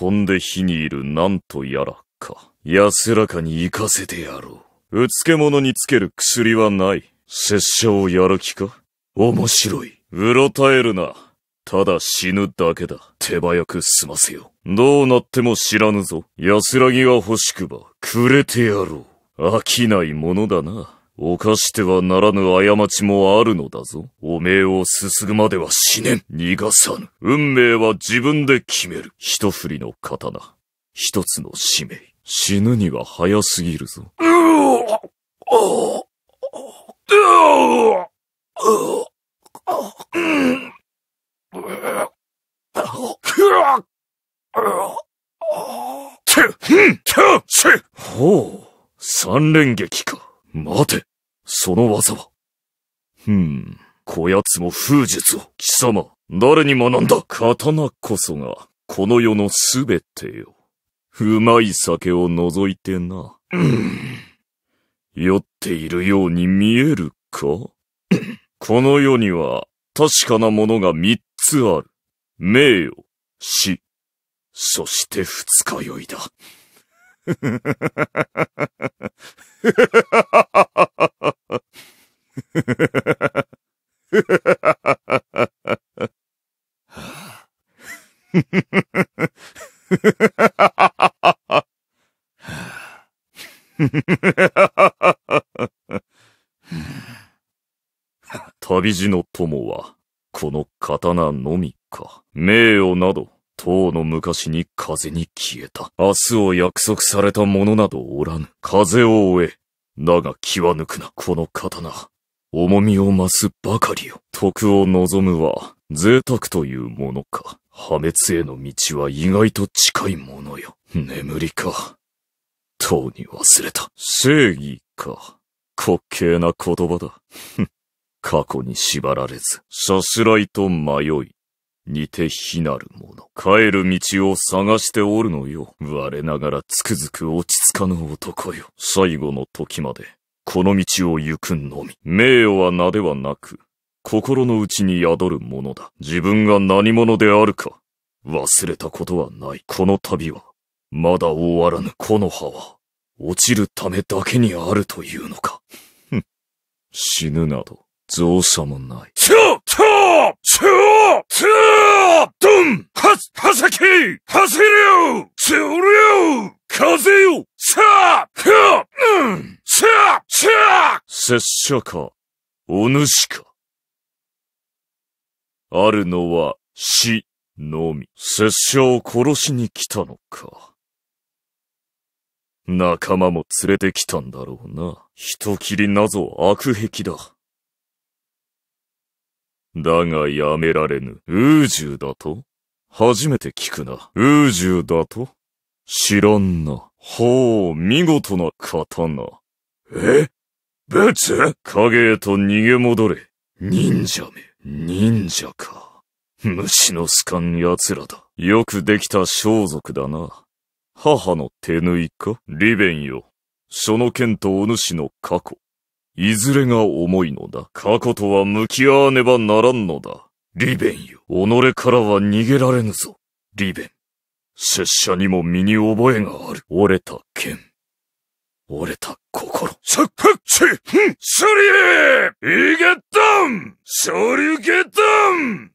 飛んで火にいるなんとやらか。安らかに行かせてやろう。うつけ者につける薬はない。拙者をやる気か面白い。うろたえるな。ただ死ぬだけだ。手早く済ませよ。どうなっても知らぬぞ。安らぎが欲しくば、くれてやろう。飽きないものだな。犯してはならぬ過ちもあるのだぞ。おめえをすすぐまでは死ねん。逃がさぬ。運命は自分で決める。一振りの刀。一つの使命。死ぬには早すぎるぞ。うぅあほう、三連撃か。待て。その技は。ふん。こやつも風術を。貴様、誰に学んだ刀こそが、この世のすべてよ。うまい酒を覗いてな。うん。酔っているように見えるかこの世には、確かなものが三つある。名誉、死、そして二日酔いだ。旅路の友は、この刀のみか。名誉など、とうの昔に風に消えた。明日を約束された者などおらぬ。風を追え。だが気は抜くな。この刀。重みを増すばかりよ。徳を望むは、贅沢というものか。破滅への道は意外と近いものよ。眠りか。とうに忘れた。正義か。滑稽な言葉だ。過去に縛られず、さすらいと迷い、似て非なるもの。帰る道を探しておるのよ。我ながらつくづく落ち着かぬ男よ。最後の時まで、この道を行くのみ。名誉は名ではなく、心の内に宿るものだ。自分が何者であるか、忘れたことはない。この旅は、まだ終わらぬ。木の葉は、落ちるためだけにあるというのか。死ぬなど、造作もない。ちょちょい走れよ釣れよ風よさあはうんさあさあ拙者か、お主か。あるのは死のみ。拙者を殺しに来たのか。仲間も連れてきたんだろうな。人斬りなぞ悪癖だ。だがやめられぬ。宇宙だと初めて聞くな。宇宙だと知らんな。ほう、見事な刀。え別影へと逃げ戻れ。忍者め。忍者か。虫のすかん奴らだ。よくできた装束だな。母の手縫いかリベンよ。その剣とお主の過去。いずれが重いのだ。過去とは向き合わねばならんのだ。リベンよ。己からは逃げられぬぞ。リベン。拙者にも身に覚えがある。折れた剣。折れた心。サッカッチふんそりえいげったんそりゲッたン